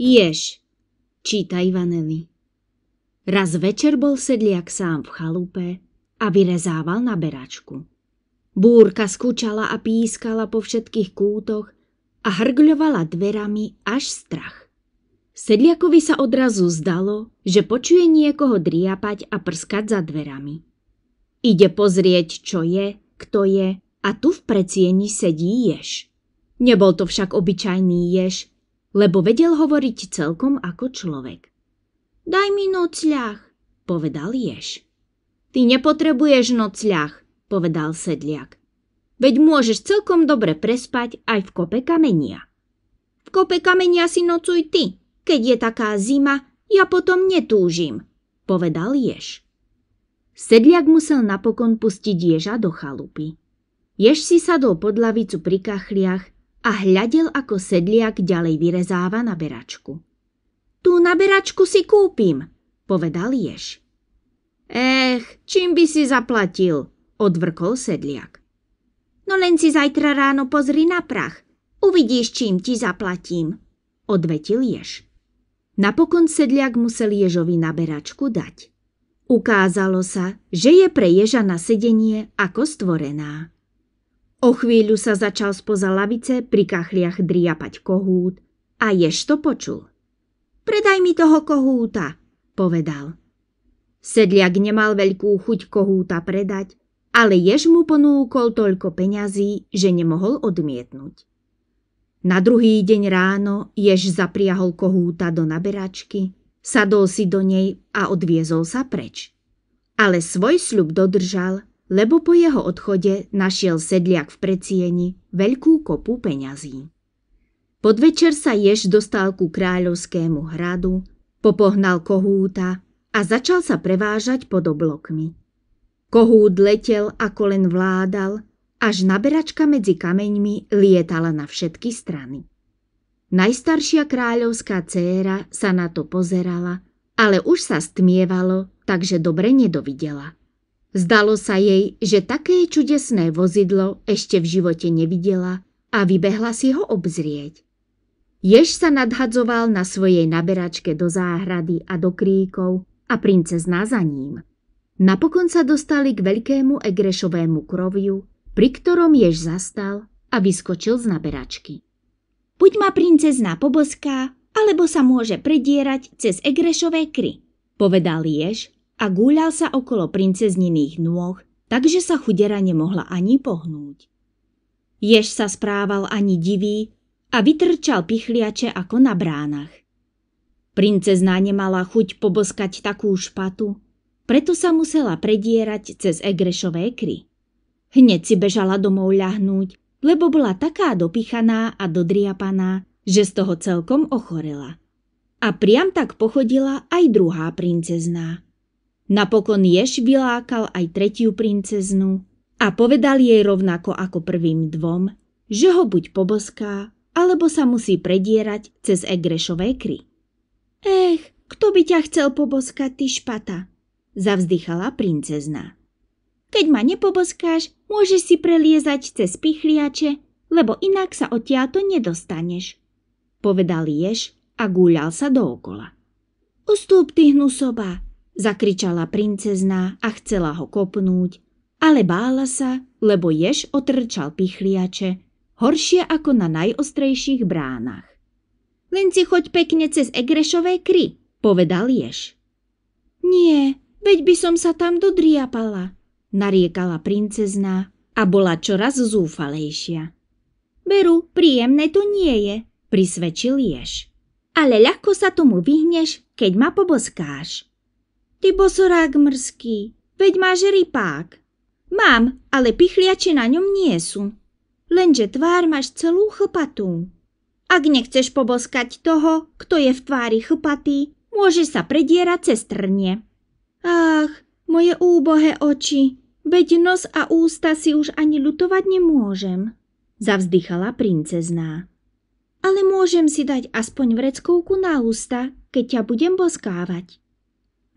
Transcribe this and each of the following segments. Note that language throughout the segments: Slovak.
Jež, číta Ivanely. Raz večer bol sedliak sám v chalupe a vyrezával na beračku. Búrka skúčala a pískala po všetkých kútoch a hrgľovala dverami až strach. Sedliakovi sa odrazu zdalo, že počuje niekoho driapať a prskať za dverami. Ide pozrieť, čo je, kto je a tu v predsieni sedí jež. Nebol to však obyčajný jež, lebo vedel hovoriť celkom ako človek. Daj mi nocľah, povedal ješ. Ty nepotrebuješ nocľah, povedal sedliak. Veď môžeš celkom dobre prespať aj v kope kamenia. V kope kamenia si nocuj ty, keď je taká zima, ja potom netúžim, povedal ješ. Sedliak musel napokon pustiť ježa do chalupy. Jež si sadol pod lavicu pri kachliach a hľadel, ako sedliak ďalej vyrezáva na beračku. Tu na beračku si kúpim, povedal jež. Ech, čím by si zaplatil, odvrkol sedliak. No len si zajtra ráno pozri na prach. Uvidíš, čím ti zaplatím, odvetil jež. Napokon sedliak musel ježovi na beračku dať. Ukázalo sa, že je pre ježa na sedenie ako stvorená. O chvíľu sa začal spoza lavice pri kachliach driapať kohút a jež to počul. Predaj mi toho kohúta, povedal. Sedliak nemal veľkú chuť kohúta predať, ale jež mu ponúkol toľko peňazí, že nemohol odmietnúť. Na druhý deň ráno jež zapriahol kohúta do naberačky, sadol si do nej a odviezol sa preč. Ale svoj sľub dodržal lebo po jeho odchode našiel sedliak v predsieni veľkú kopu peňazí. Podvečer sa Jež dostal ku kráľovskému hradu, popohnal kohúta a začal sa prevážať pod oblokmi. Kohút letel ako len vládal, až naberačka medzi kameňmi lietala na všetky strany. Najstaršia kráľovská céra sa na to pozerala, ale už sa stmievalo, takže dobre nedovidela. Zdalo sa jej, že také čudesné vozidlo ešte v živote nevidela a vybehla si ho obzrieť. Jež sa nadhadzoval na svojej naberačke do záhrady a do kríkov a princezná za ním. Napokon sa dostali k veľkému egrešovému kroviu, pri ktorom jež zastal a vyskočil z naberačky. Buď ma princezná poboská, alebo sa môže predierať cez egrešové kry, povedal jež a gúľal sa okolo princezniných nôh, takže sa chudera nemohla ani pohnúť. Jež sa správal ani divý a vytrčal pichliače ako na bránach. Princezná nemala chuť poboskať takú špatu, preto sa musela predierať cez egrešové kry. Hneď si bežala domov ľahnúť, lebo bola taká dopichaná a dodriapaná, že z toho celkom ochorela. A priam tak pochodila aj druhá princezná. Napokon Jež vylákal aj tretiu princeznu a povedal jej rovnako ako prvým dvom, že ho buď poboská, alebo sa musí predierať cez Egrešové kry. Ech, kto by ťa chcel poboskať, ty špata? Zavzdychala princezna. Keď ma nepoboskáš, môžeš si preliezať cez pichliače, lebo inak sa odtiaľto nedostaneš. Povedal Jež a gúľal sa dookola. Ustúp ty hnusoba, Zakričala princezna a chcela ho kopnúť, ale bála sa, lebo jež otrčal pichliače, horšie ako na najostrejších bránach. Len si choď pekne cez Egrešové kry, povedal jež. Nie, veď by som sa tam dodriapala, nariekala princezna a bola čoraz zúfalejšia. Beru, príjemné to nie je, prisvedčil jež. Ale ľahko sa tomu vyhneš, keď ma poboskáš. Ty bosorák mrzký, veď máš rypák. Mám, ale pichliače na ňom nie sú. Lenže tvár máš celú chlpatú. Ak nechceš poboskať toho, kto je v tvári chlpatý, môže sa predierať cez trnie. Ach, moje úbohé oči, veď nos a ústa si už ani lutovať nemôžem, zavzdychala princezná. Ale môžem si dať aspoň vreckovku na ústa, keď ťa budem boskávať.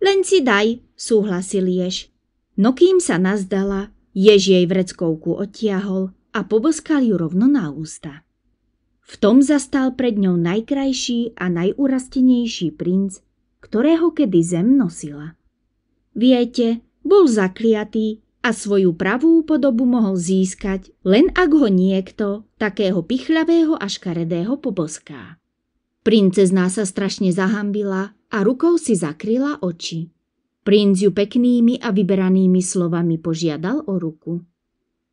Len si daj, súhlasil jež. No kým sa nazdala, jež jej vreckovku odtiahol a poboskal ju rovno na ústa. V tom zastal pred ňou najkrajší a najúrastenejší princ, ktorého kedy zem nosila. Viete, bol zakliatý a svoju pravú podobu mohol získať, len ak ho niekto, takého pichľavého a škaredého, poboská. Princezná sa strašne zahambila a rukou si zakryla oči. Princ ju peknými a vyberanými slovami požiadal o ruku.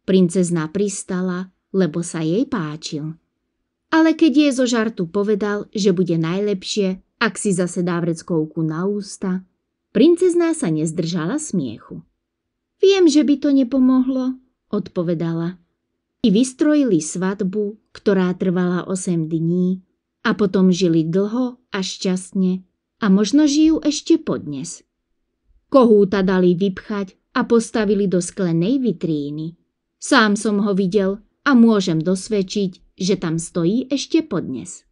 Princezná pristala, lebo sa jej páčil. Ale keď jej zo žartu povedal, že bude najlepšie, ak si zase dá vreckovku na ústa, princezná sa nezdržala smiechu. Viem, že by to nepomohlo, odpovedala. I vystrojili svadbu, ktorá trvala 8 dní a potom žili dlho a šťastne a možno žijú ešte podnes. Kohúta dali vypchať a postavili do sklenej vitríny. Sám som ho videl a môžem dosvedčiť, že tam stojí ešte podnes.